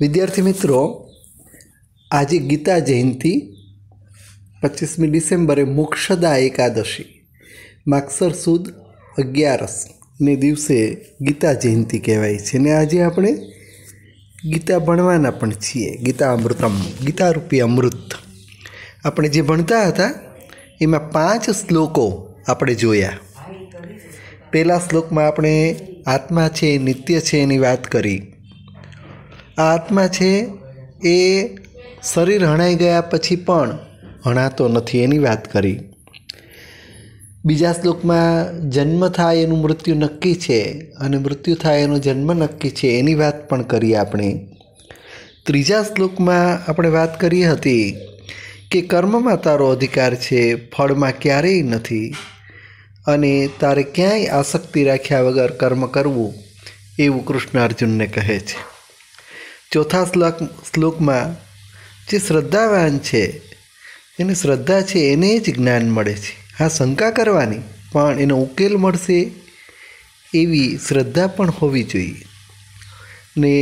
વિદ્યાર્થી મિત્રો આજે ગીતા જયંતિ પચીસમી ડિસેમ્બરે મોક્ષદા એકાદશી માક્ષર સુદ ને દિવસે ગીતા જયંતિ કહેવાય છે ને આજે આપણે ગીતા ભણવાના પણ છીએ ગીતા અમૃતમ ગીતારૂપી અમૃત આપણે જે ભણતા હતા એમાં પાંચ શ્લોકો આપણે જોયા પહેલા શ્લોકમાં આપણે આત્મા છે નિત્ય છે એની વાત કરી આ આત્મા છે એ શરીર હણાઈ ગયા પછી પણ હણાતો નથી એની વાત કરી બીજા શ્લોકમાં જન્મ થાય એનું મૃત્યુ નક્કી છે અને મૃત્યુ થાય એનો જન્મ નક્કી છે એની વાત પણ કરી આપણે ત્રીજા શ્લોકમાં આપણે વાત કરી હતી કે કર્મમાં તારો અધિકાર છે ફળમાં ક્યારેય નથી અને તારે ક્યાંય આસક્તિ રાખ્યા વગર કર્મ કરવું એવું કૃષ્ણ અર્જુનને કહે છે ચોથા શ્લોક શ્લોકમાં જે શ્રદ્ધાવાન છે એની શ્રદ્ધા છે એને જ જ્ઞાન મળે છે હા શંકા કરવાની પણ એનો ઉકેલ મળશે એવી શ્રદ્ધા પણ હોવી જોઈએ ને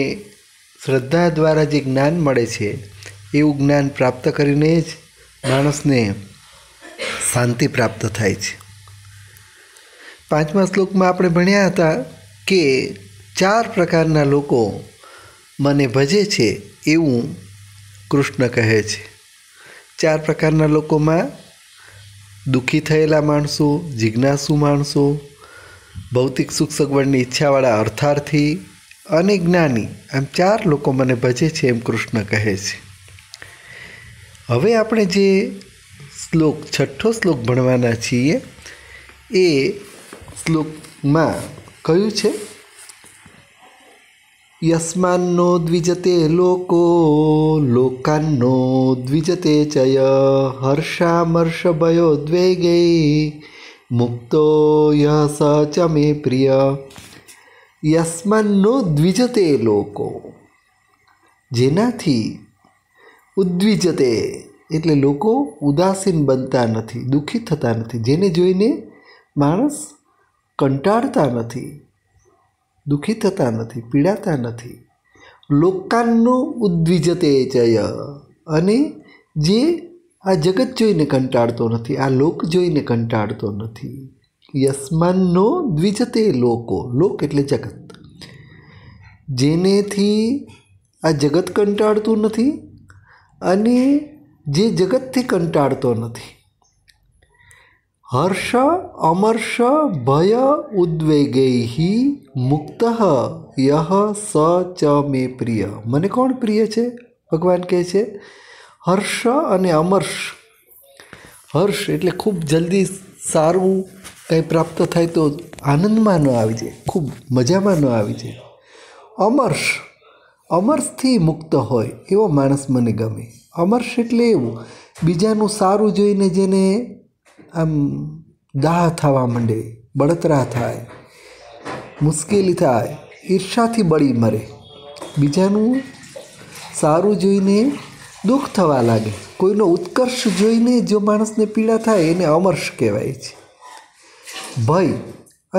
શ્રદ્ધા દ્વારા જે જ્ઞાન મળે છે એવું જ્ઞાન પ્રાપ્ત કરીને જ માણસને શાંતિ પ્રાપ્ત થાય છે પાંચમા શ્લોકમાં આપણે ભણ્યા હતા કે ચાર પ્રકારના લોકો મને ભજે છે એવું કૃષ્ણ કહે છે ચાર પ્રકારના લોકોમાં દુઃખી થયેલા માણસો જિજ્ઞાસુ માણસો ભૌતિક સુખ સગવડની ઈચ્છાવાળા અર્થાર્થી અને જ્ઞાની આમ ચાર લોકો મને ભજે છે એમ કૃષ્ણ કહે છે હવે આપણે જે શ્લોક છઠ્ઠો શ્લોક ભણવાના છીએ એ શ્લોકમાં કયું છે યસ્માન્નો દ્વિજતે લોકો લોકાન્નો દ્વિજતે ચય હર્ષામર્ષ ભયો દ્વેગે મુક્તો યસ સ ચ મે પ્રિય યસ્માન્નો દ્વિજતે લોકો જેનાથી ઉદ્વિજતે એટલે લોકો ઉદાસીન બનતા નથી દુઃખી થતા નથી જેને જોઈને માણસ કંટાળતા નથી દુઃખી થતા નથી પીડાતા નથી લોકાનનું ઉદ્વિજતે જય અને જે આ જગત જોઈને કંટાળતો નથી આ લોક જોઈને કંટાળતો નથી યસ્માનનો દ્વિજતે લોકો લોક એટલે જગત જેનેથી આ જગત કંટાળતું નથી અને જે જગતથી કંટાળતો નથી હર્ષ અમર્ષ ભય ઉદ્વેગૈ મુક્ત યહ સ ચ મે પ્રિય મને કોણ પ્રિય છે ભગવાન કહે છે હર્ષ અને અમર્ષ હર્ષ એટલે ખૂબ જલ્દી સારું કંઈ પ્રાપ્ત થાય તો આનંદમાં ન આવી જાય ખૂબ મજામાં ન આવી જાય અમર્ષ અમર્ષથી મુક્ત હોય એવો માણસ મને ગમે અમર્ષ એટલે એવું બીજાનું સારું જોઈને જેને આમ દાહ થવા માંડે બળતરા થાય મુશ્કેલી થાય ઈર્ષાથી બળી મરે બીજાનું સારું જોઈને દુઃખ થવા લાગે કોઈનો ઉત્કર્ષ જોઈને જો માણસને પીડા થાય એને અમર્ષ કહેવાય છે ભય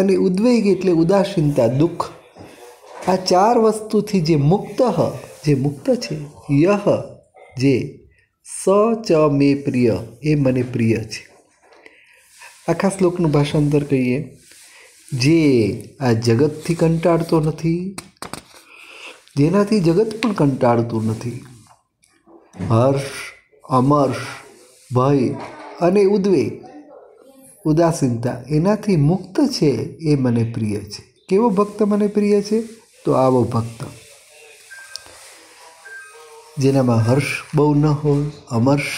અને ઉદ્વેગ એટલે ઉદાસીનતા દુઃખ આ ચાર વસ્તુથી જે મુક્ત જે મુક્ત છે યહ જે સ ચ મે પ્રિય એ મને પ્રિય છે આખા શ્લોકનું ભાષાંતર કહીએ જે આ જગતથી કંટાળતો નથી જેનાથી જગત પણ કંટાળતું નથી હર્ષ અમર્ષ ભય અને ઉદ્વેગ ઉદાસીનતા એનાથી મુક્ત છે એ મને પ્રિય છે કેવો ભક્ત મને પ્રિય છે તો આવો ભક્ત જેનામાં હર્ષ બહુ ન હોય અમર્ષ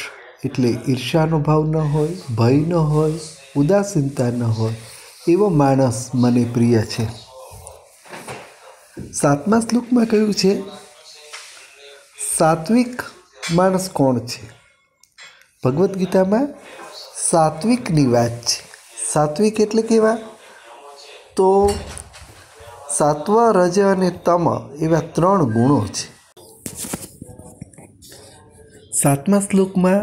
એટલે ઈર્ષાનો ભાવ ન હોય ભય ન હોય ઉદાસીનતા ન હોય એવો માણસ મને પ્રિય છે સાતમા શ્લોકમાં કહ્યું છે સાત્વિક માણસ કોણ છે ભગવદ્ ગીતામાં સાત્વિકની વાત છે સાત્વિક એટલે કેવા તો સાત્વ રજ અને તમ એવા ત્રણ ગુણો છે સાતમા શ્લોકમાં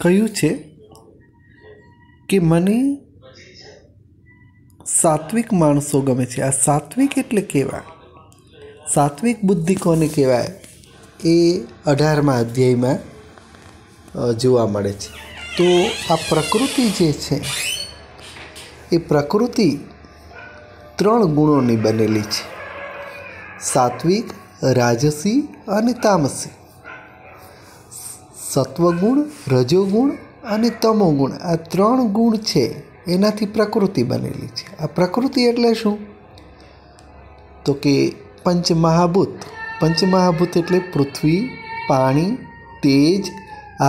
કહ્યું છે કે મને સાત્વિક માણસો ગમે છે આ સાત્વિક એટલે કેવા સાત્વિક બુદ્ધિ કોને કહેવાય એ અઢારમા અધ્યાયમાં જોવા મળે છે તો આ પ્રકૃતિ જે છે એ પ્રકૃતિ ત્રણ ગુણોની બનેલી છે સાત્વિક રાજસી અને તામસી સત્વગુણ રજોગુણ અને તમો ગુણ આ ત્રણ ગુણ છે એનાથી પ્રકૃતિ બનેલી છે આ પ્રકૃતિ એટલે શું તો કે પંચમહાભૂત પંચમહાભૂત એટલે પૃથ્વી પાણી તેજ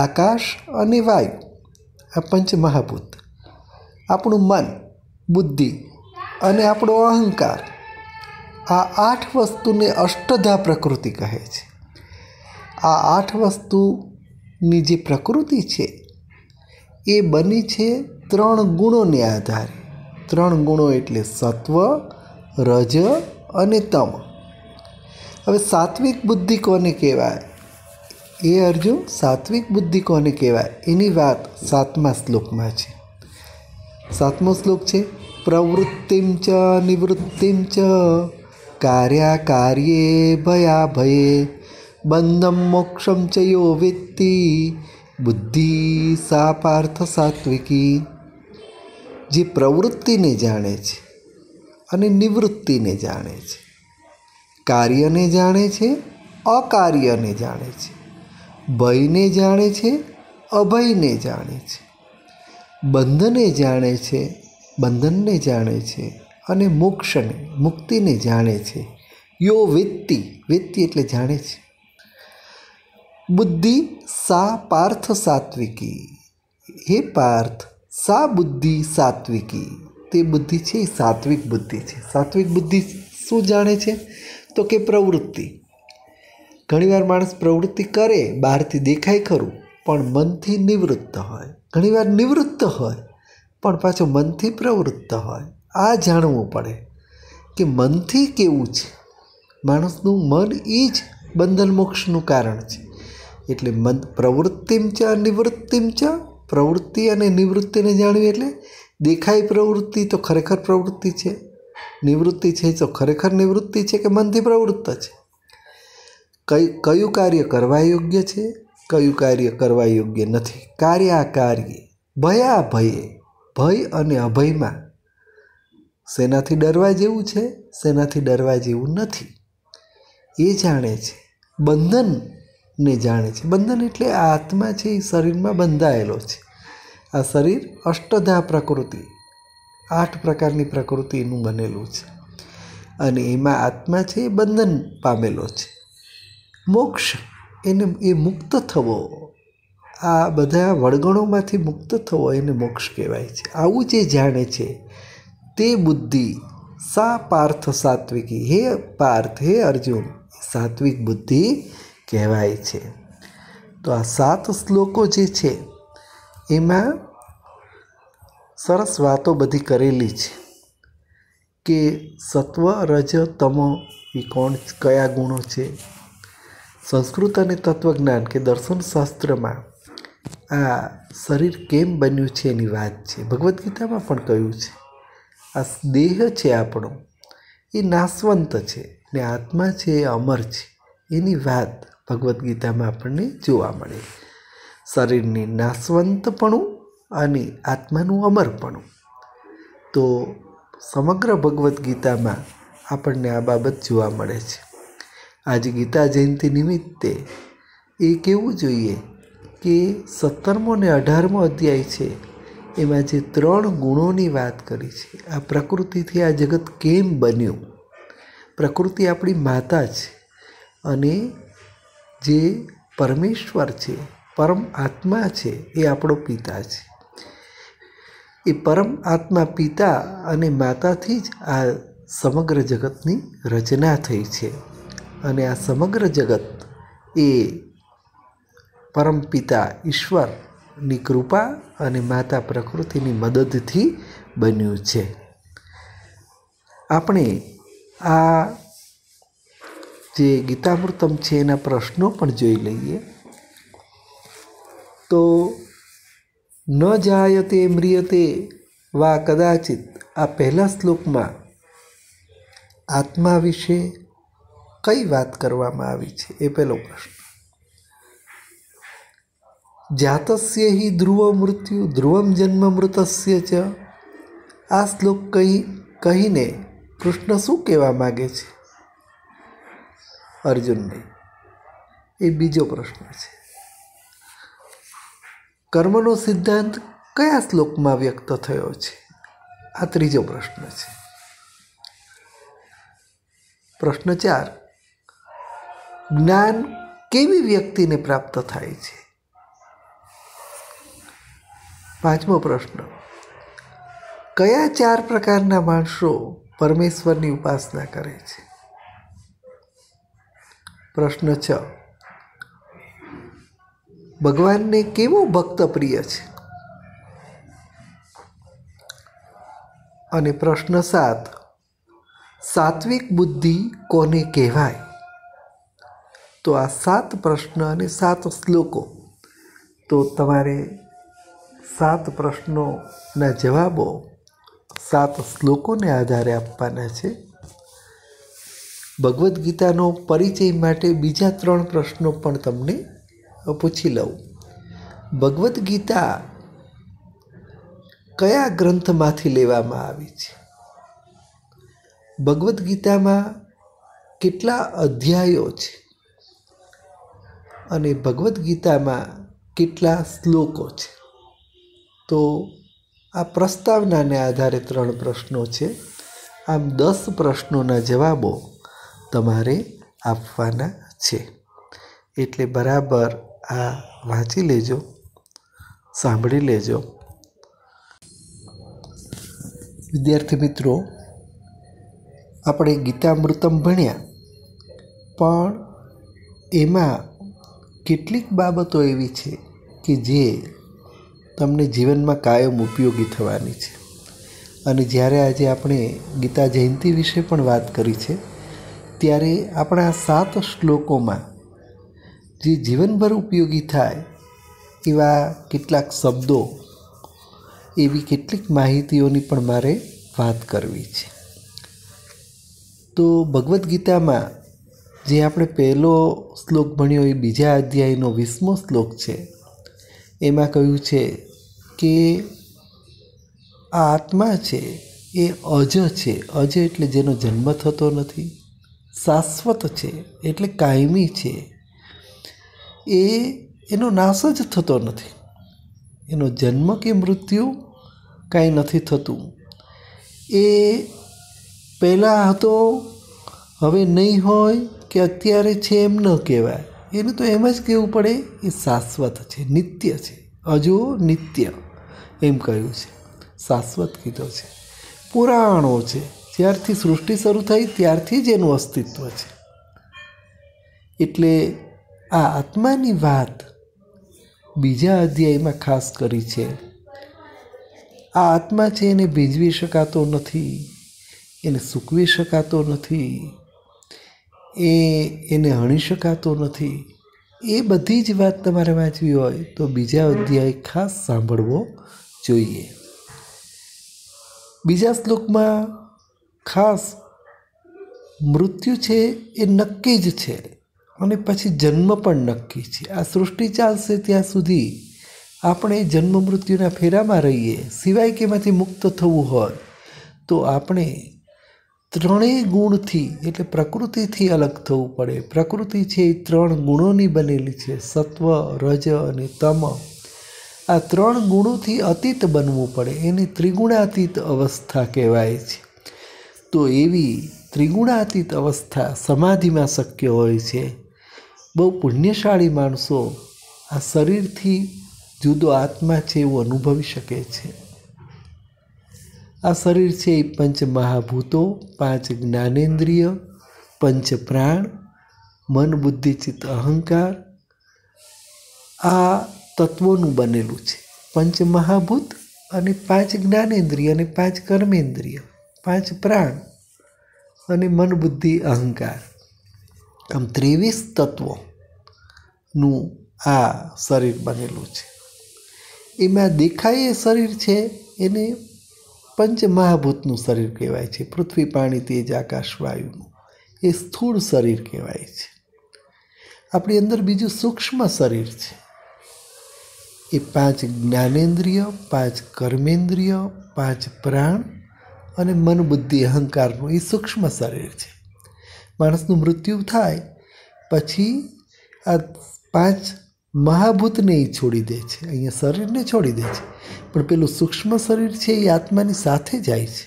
આકાશ અને વાયુ આ પંચમહાભૂત આપણું મન બુદ્ધિ અને આપણો અહંકાર આ આઠ વસ્તુને અષ્ટધા પ્રકૃતિ કહે છે આ આઠ વસ્તુની જે પ્રકૃતિ છે એ બની છે ત્રણ ગુણોને આધારે ત્રણ ગુણો એટલે સત્વ રજ અને તમ હવે સાત્વિક બુદ્ધિ કોને કહેવાય એ અર્જુન સાત્વિક બુદ્ધિ કોને કહેવાય એની વાત સાતમા શ્લોકમાં છે સાતમો શ્લોક છે પ્રવૃત્તિમ ચ નિવૃત્તિમ ચ કાર્યા કાર્યે ભયા ભયે બંધમ મોક્ષમ ચ યો વિત્તી બુદ્ધિ સા પાર્થ સાત્વિકી જે પ્રવૃત્તિને જાણે છે અને નિવૃત્તિને જાણે છે કાર્યને જાણે છે અકાર્યને જાણે છે ભયને જાણે છે અભયને જાણે છે બંધને જાણે છે બંધનને જાણે છે અને મોક્ષને મુક્તિને જાણે છે યો વેત્તિ વેત્તિ એટલે જાણે છે બુદ્ધિ સા પાર્થ सात्विकी હે પાર્થ સા બુદ્ધિ સાત્વિકી તે બુદ્ધિ છે એ સાત્વિક બુદ્ધિ છે સાત્વિક બુદ્ધિ શું જાણે છે તો કે પ્રવૃત્તિ ઘણીવાર માણસ પ્રવૃત્તિ કરે બહારથી દેખાય ખરું પણ મનથી નિવૃત્ત હોય ઘણીવાર નિવૃત્ત હોય પણ પાછો મનથી પ્રવૃત્ત હોય આ જાણવું પડે કે મનથી કેવું છે માણસનું મન એ જ બંધન મોક્ષનું કારણ છે એટલે મન પ્રવૃત્તિમ ચ નિવૃત્તિમ ચા પ્રવૃત્તિ અને નિવૃત્તિને જાણવી એટલે દેખાય પ્રવૃત્તિ તો ખરેખર પ્રવૃત્તિ છે નિવૃત્તિ છે તો ખરેખર નિવૃત્તિ છે કે મનથી પ્રવૃત્ત છે કઈ કયું કાર્ય કરવા યોગ્ય છે કયું કાર્ય કરવા યોગ્ય નથી કાર્ય કાર્ય ભયા ભયે ભય અને અભયમાં શેનાથી ડરવા જેવું છે શેનાથી ડરવા જેવું નથી એ જાણે છે બંધન ને જાણે છે બંધન એટલે આ આત્મા છે એ શરીરમાં બંધાયેલો છે આ શરીર અષ્ટધા પ્રકૃતિ આઠ પ્રકારની પ્રકૃતિનું બનેલું છે અને એમાં આત્મા છે એ બંધન પામેલો છે મોક્ષ એને એ મુક્ત થવો આ બધા વળગણોમાંથી મુક્ત થવો એને મોક્ષ કહેવાય છે આવું જે જાણે છે તે બુદ્ધિ સા પાર્થ સાત્વિકી હે પાર્થ હે અર્જુન સાત્વિક બુદ્ધિ કહેવાય છે તો આ સાત શ્લોકો જે છે એમાં સરસ વાતો બધી કરેલી છે કે સત્વ રજ તમો એ કોણ કયા ગુણો છે સંસ્કૃત અને તત્વજ્ઞાન કે દર્શનશાસ્ત્રમાં આ શરીર કેમ બન્યું છે એની વાત છે ભગવદ્ ગીતામાં પણ કહ્યું છે આ દેહ છે આપણો એ નાશવંત છે ને આત્મા છે એ અમર છે એની વાત ભગવદ્ ગીતામાં આપણને જોવા મળે શરીરની નાશવંતપણું અને આત્માનું અમરપણું તો સમગ્ર ભગવદ્ ગીતામાં આપણને આ બાબત જોવા મળે છે આજે ગીતા જયંતિ નિમિત્તે એ કહેવું જોઈએ કે સત્તરમો ને અઢારમો અધ્યાય છે એમાં જે ત્રણ ગુણોની વાત કરી છે આ પ્રકૃતિથી આ જગત કેમ બન્યું પ્રકૃતિ આપણી માતા છે અને જે પરમેશ્વર છે પરમ આત્મા છે એ આપણો પિતા છે એ પરમ આત્મા પિતા અને માતાથી જ આ સમગ્ર જગતની રચના થઈ છે અને આ સમગ્ર જગત એ પરમ પિતા ઈશ્વરની કૃપા અને માતા પ્રકૃતિની મદદથી બન્યું છે આપણે આ જે ગીતામૃતમ છે એના પ્રશ્નો પણ જોઈ લઈએ તો ન જાયતે મ્રિયતે વા કદાચિત આ પહેલા શ્લોકમાં આત્મા વિશે કઈ વાત કરવામાં આવી છે એ પહેલો પ્રશ્ન જાતસ્ય હિ ધ્રુવ મૃત્યુ ધ્રુવમ જન્મ મૃતસ્ય ચ આ શ્લોક કહી કહીને કૃષ્ણ શું કહેવા માગે છે અર્જુનની એ બીજો પ્રશ્ન છે કર્મનો સિદ્ધાંત કયા શ્લોકમાં વ્યક્ત થયો છે આ ત્રીજો પ્રશ્ન છે પ્રશ્ન ચાર જ્ઞાન કેવી વ્યક્તિને પ્રાપ્ત થાય છે પાંચમો પ્રશ્ન કયા ચાર પ્રકારના માણસો પરમેશ્વરની ઉપાસના કરે છે પ્રશ્ન છ ભગવાનને કેવો ભક્ત પ્રિય છે અને પ્રશ્ન સાત સાત્વિક બુદ્ધિ કોને કહેવાય તો આ સાત પ્રશ્ન અને સાત શ્લોકો તો તમારે સાત પ્રશ્નોના જવાબો સાત શ્લોકોને આધારે આપવાના છે ભગવદ્ ગીતાનો પરિચય માટે બીજા ત્રણ પ્રશ્નો પણ તમને પૂછી લઉં ભગવદ્ ગીતા કયા ગ્રંથમાંથી લેવામાં આવી છે ભગવદ્ ગીતામાં કેટલા અધ્યાયો છે અને ભગવદ્ ગીતામાં કેટલા શ્લોકો છે તો આ પ્રસ્તાવનાને આધારે ત્રણ પ્રશ્નો છે આમ દસ પ્રશ્નોના જવાબો તમારે આપવાના છે એટલે બરાબર આ વાંચી લેજો સાંભળી લેજો વિદ્યાર્થી મિત્રો આપણે ગીતામૃતમ ભણ્યા પણ એમાં કેટલીક બાબતો એવી છે કે જે તમને જીવનમાં કાયમ ઉપયોગી થવાની છે અને જ્યારે આજે આપણે ગીતા જયંતિ વિશે પણ વાત કરી છે ત્યારે આપણા સાત શ્લોકોમાં જે જીવનભર ઉપયોગી થાય એવા કેટલાક શબ્દો એવી કેટલીક માહિતીઓની પણ મારે વાત કરવી છે તો ભગવદ્ ગીતામાં જે આપણે પહેલો શ્લોક ભણ્યો એ બીજા અધ્યાયનો વીસમો શ્લોક છે એમાં કહ્યું છે કે આ આત્મા છે એ અજ છે અજ એટલે જેનો જન્મ થતો નથી શાશ્વત છે એટલે કાયમી છે એ એનો નાશ જ થતો નથી એનો જન્મ કે મૃત્યુ કાંઈ નથી થતું એ પહેલાં હતો હવે નહીં હોય કે અત્યારે છે એમ ન કહેવાય એને તો એમ જ કહેવું પડે એ શાશ્વત છે નિત્ય છે હજુ નિત્ય એમ કહ્યું છે શાશ્વત કીધો છે પુરાણો છે જ્યારથી સૃષ્ટિ શરૂ થઈ ત્યારથી જ એનું અસ્તિત્વ છે એટલે આ આત્માની વાત બીજા અધ્યાયમાં ખાસ કરી છે આ આત્મા છે એને ભીજવી શકાતો નથી એને સૂકવી શકાતો નથી એ એને હણી શકાતો નથી એ બધી જ વાત તમારે વાંચવી હોય તો બીજા અધ્યાય ખાસ સાંભળવો જોઈએ બીજા શ્લોકમાં ખાસ મૃત્યુ છે એ નક્કી જ છે અને પછી જન્મ પણ નક્કી છે આ સૃષ્ટિ ચાલશે ત્યાં સુધી આપણે જન્મ મૃત્યુના ફેરામાં રહીએ સિવાય કે એમાંથી મુક્ત થવું હોય તો આપણે ત્રણેય ગુણથી એટલે પ્રકૃતિથી અલગ થવું પડે પ્રકૃતિ છે એ ત્રણ ગુણોની બનેલી છે સત્વ રજ અને તમ આ ત્રણ ગુણોથી અતીત બનવું પડે એની ત્રિગુણાતીત અવસ્થા કહેવાય છે તો એવી ત્રિગુણાતીત અવસ્થા સમાધિમાં શક્ય હોય છે બહુ પુણ્યશાળી માણસો આ શરીરથી જુદો આત્મા છે એવું અનુભવી શકે છે આ શરીર છે એ પંચ મહાભૂતો પાંચ જ્ઞાનેન્દ્રિય પંચ પ્રાણ મન બુદ્ધિ ચિત્ત અહંકાર આ તત્વોનું બનેલું છે પંચ મહાભૂત અને પાંચ જ્ઞાનેન્દ્રિય અને પાંચ કર્મેન્દ્રિય પાંચ પ્રાણ અને મન બુદ્ધિ અહંકાર આમ ત્રેવીસ તત્વોનું આ શરીર બનેલું છે એમાં દેખાય એ શરીર છે એને પંચમહાભૂતનું શરીર કહેવાય છે પૃથ્વી પાણી તેજ આકાશ વાયુનું એ સ્થૂળ શરીર કહેવાય છે આપણી અંદર બીજું સૂક્ષ્મ શરીર છે એ પાંચ જ્ઞાનેન્દ્રિય પાંચ કર્મેન્દ્રિય પાંચ પ્રાણ અને મન બુદ્ધિ અહંકારનું એ સૂક્ષ્મ શરીર છે માણસનું મૃત્યુ થાય પછી આ પાંચ મહાભૂતને એ છોડી દે છે અહીંયા શરીરને છોડી દે છે પણ પેલું સૂક્ષ્મ શરીર છે એ આત્માની સાથે જાય છે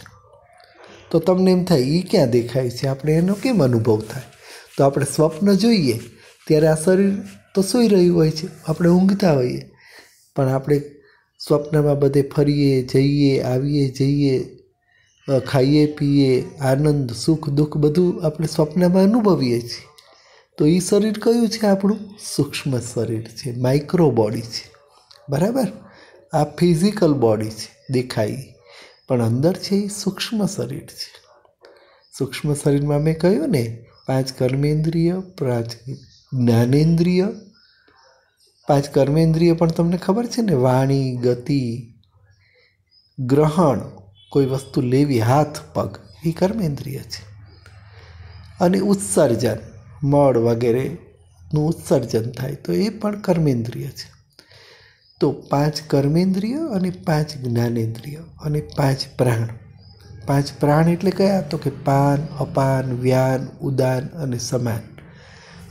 તો તમને એમ થાય એ ક્યાં દેખાય છે આપણે એનો કેમ અનુભવ થાય તો આપણે સ્વપ્ન જોઈએ ત્યારે આ શરીર તો સૂઈ રહ્યું હોય છે આપણે ઊંઘતા હોઈએ પણ આપણે સ્વપ્નમાં બધે ફરીએ જઈએ આવીએ જઈએ ખાઈએ પીએ આનંદ સુખ દુઃખ બધું આપણે સ્વપ્નમાં અનુભવીએ છીએ તો એ શરીર કયું છે આપણું સૂક્ષ્મ શરીર છે માઇક્રો બોડી છે બરાબર આ ફિઝિકલ બોડી છે દેખાય પણ અંદર છે એ સૂક્ષ્મ શરીર છે સૂક્ષ્મ શરીરમાં મેં કહ્યું ને પાંચ કર્મેન્દ્રિય પાંચ જ્ઞાનેન્દ્રિય પાંચ કર્મેન્દ્રિય પણ તમને ખબર છે ને વાણી ગતિ ગ્રહણ કોઈ વસ્તુ લેવી હાથ પગ એ કર્મેન્દ્રિય છે અને ઉત્સર્જન મળ વગેરેનું ઉત્સર્જન થાય તો એ પણ કર્મેન્દ્રિય છે તો પાંચ કર્મેન્દ્રિય અને પાંચ જ્ઞાનેન્દ્રિય અને પાંચ પ્રાણ પાંચ પ્રાણ એટલે કયા તો કે પાન અપાન વ્યાન ઉદાન અને સમાન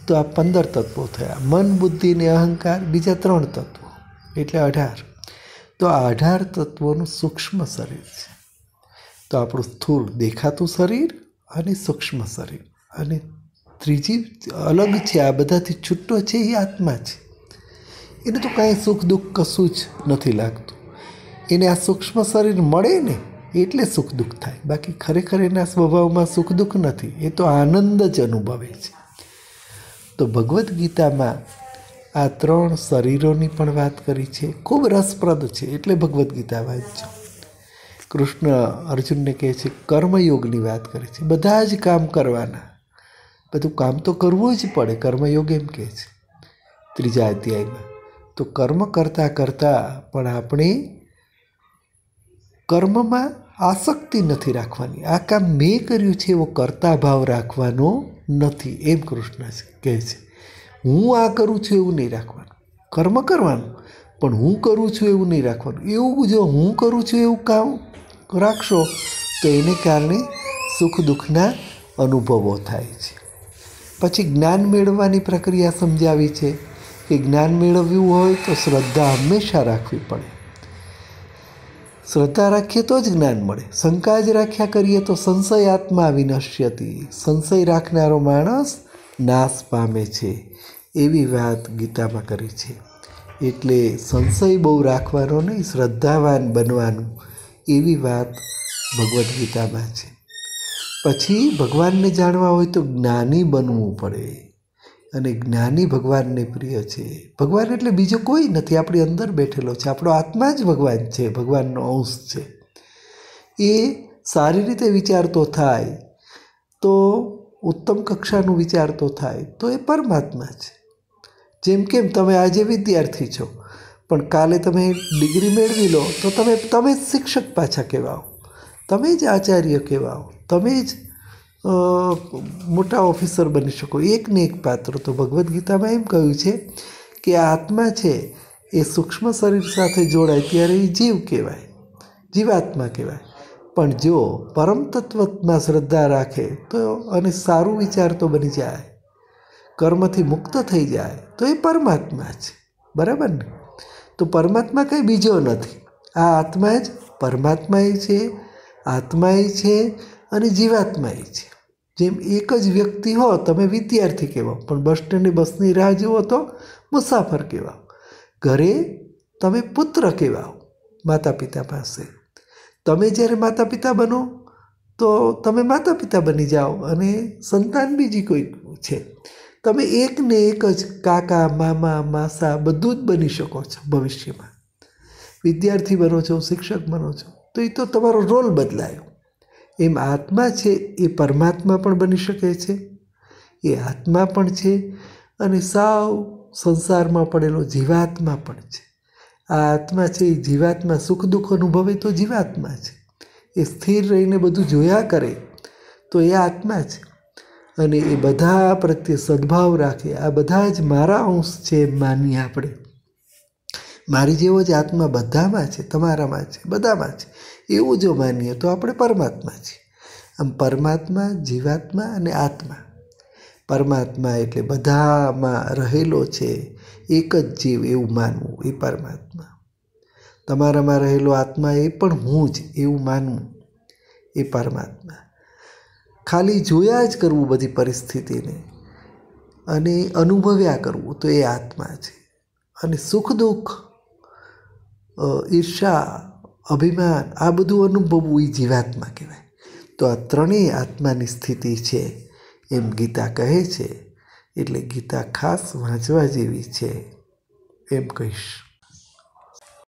તો આ પંદર તત્વો થયા મન બુદ્ધિ અને અહંકાર બીજા ત્રણ તત્વો એટલે અઢાર તો આ અઢાર તત્વોનું સૂક્ષ્મ શરીર છે તો આપણું સ્થૂળ દેખાતું શરીર અને સૂક્ષ્મ શરીર અને ત્રીજી અલગ છે આ બધાથી છૂટો છે એ આત્મા છે એને તો કાંઈ સુખ દુઃખ કશું જ નથી લાગતું એને આ સૂક્ષ્મ શરીર મળે ને એટલે સુખ દુઃખ થાય બાકી ખરેખર એના સ્વભાવમાં સુખ દુઃખ નથી એ તો આનંદ જ અનુભવે છે તો ભગવદ્ ગીતામાં આ ત્રણ શરીરોની પણ વાત કરી છે ખૂબ રસપ્રદ છે એટલે ભગવદ્ ગીતા વાંચ્યો કૃષ્ણ અર્જુનને કહે છે કર્મયોગની વાત કરે છે બધા જ કામ કરવાના બધું કામ તો કરવું જ પડે કર્મયોગ એમ કહે છે ત્રીજા અધ્યાયમાં તો કર્મ કરતાં કરતાં પણ આપણે કર્મમાં આસક્તિ નથી રાખવાની આ કામ મેં કર્યું છે એવો કરતા ભાવ રાખવાનો નથી એમ કૃષ્ણ કહે છે હું આ કરું છું એવું નહીં રાખવાનું કર્મ કરવાનું પણ હું કરું છું એવું નહીં રાખવાનું એવું જો હું કરું છું એવું કામ રાખશો તો એને કારણે સુખ દુઃખના અનુભવો થાય છે પછી જ્ઞાન મેળવવાની પ્રક્રિયા સમજાવી છે કે જ્ઞાન મેળવ્યું હોય તો શ્રદ્ધા હંમેશા રાખવી પડે શ્રદ્ધા રાખીએ તો જ જ્ઞાન મળે શંકા જ રાખ્યા કરીએ તો સંશય આત્મા વિનશ્યતી સંશય રાખનારો માણસ નાશ પામે છે એવી વાત ગીતામાં કરી છે એટલે સંશય બહુ રાખવાનો નહીં શ્રદ્ધાવાન બનવાનું એવી વાત ભગવદ્ ગીતામાં છે પછી ભગવાનને જાણવા હોય તો જ્ઞાની બનવું પડે અને જ્ઞાની ભગવાનને પ્રિય છે ભગવાન એટલે બીજો કોઈ નથી આપણી અંદર બેઠેલો છે આપણો આત્મા જ ભગવાન છે ભગવાનનો અંશ છે એ સારી રીતે વિચારતો થાય તો ઉત્તમ કક્ષાનું વિચારતો થાય તો એ પરમાત્મા છે જેમ કેમ તમે આજે વિદ્યાર્થી છો પણ કાલે તમે ડિગ્રી મેળવી લો તો તમે તમે જ શિક્ષક પાછા કહેવાઓ તમે જ આચાર્ય કહેવાઓ તમે જ મોટા ઓફિસર બની શકો એકને એક પાત્ર તો ભગવદ્ ગીતામાં એમ કહ્યું છે કે આત્મા છે એ સૂક્ષ્મ શરીર સાથે જોડાય ત્યારે એ જીવ કહેવાય જીવાત્મા કહેવાય પણ જો પરમ શ્રદ્ધા રાખે તો અને સારું વિચાર તો બની જાય કર્મથી મુક્ત થઈ જાય તો એ પરમાત્મા છે બરાબર ને તો પરમાત્મા કંઈ બીજો નથી આ આત્મા જ પરમાત્મા એ છે આત્મા એ છે અને જીવાત્મા એ છે જેમ એક જ વ્યક્તિ હો તમે વિદ્યાર્થી કહેવા પણ બસ સ્ટેન્ડની બસની રાહ જુઓ તો મુસાફર કહેવા ઘરે તમે પુત્ર કહેવા માતા પિતા પાસે તમે જ્યારે માતા પિતા બનો તો તમે માતા પિતા બની જાઓ અને સંતાન બીજી કોઈ છે તમે એકને એક જ કાકા મામા માસા બધું જ બની શકો છો ભવિષ્યમાં વિદ્યાર્થી બનો છો શિક્ષક બનો છો તો એ તો તમારો રોલ બદલાયો એમ આત્મા છે એ પરમાત્મા પણ બની શકે છે એ આત્મા પણ છે અને સાવ સંસારમાં પડેલો જીવાત્મા પણ છે આ આત્મા છે એ જીવાત્મા સુખ દુઃખ અનુભવે તો જીવાત્મા છે એ સ્થિર રહીને બધું જોયા કરે તો એ આત્મા છે અને એ બધા પ્રત્યે સદભાવ રાખે આ બધા જ મારા અંશ છે એમ માની આપણે મારી જેવો જ આત્મા બધામાં છે તમારામાં છે બધામાં છે એવું જો માનીએ તો આપણે પરમાત્મા છે આમ પરમાત્મા જીવાત્મા અને આત્મા પરમાત્મા એટલે બધામાં રહેલો છે એક જ જીવ એવું માનવું એ પરમાત્મા તમારામાં રહેલો આત્મા એ પણ હું જ એવું માનવું એ પરમાત્મા ખાલી જોયા જ કરવું બધી પરિસ્થિતિને અને અનુભવ્યા કરવું તો એ આત્મા છે અને સુખ દુઃખ ઈર્ષા અભિમાન આ બધું અનુભવવું એ જીવાત્મા કહેવાય તો આ ત્રણેય આત્માની સ્થિતિ છે એમ ગીતા કહે છે એટલે ગીતા ખાસ વાંચવા જેવી છે એમ કહીશ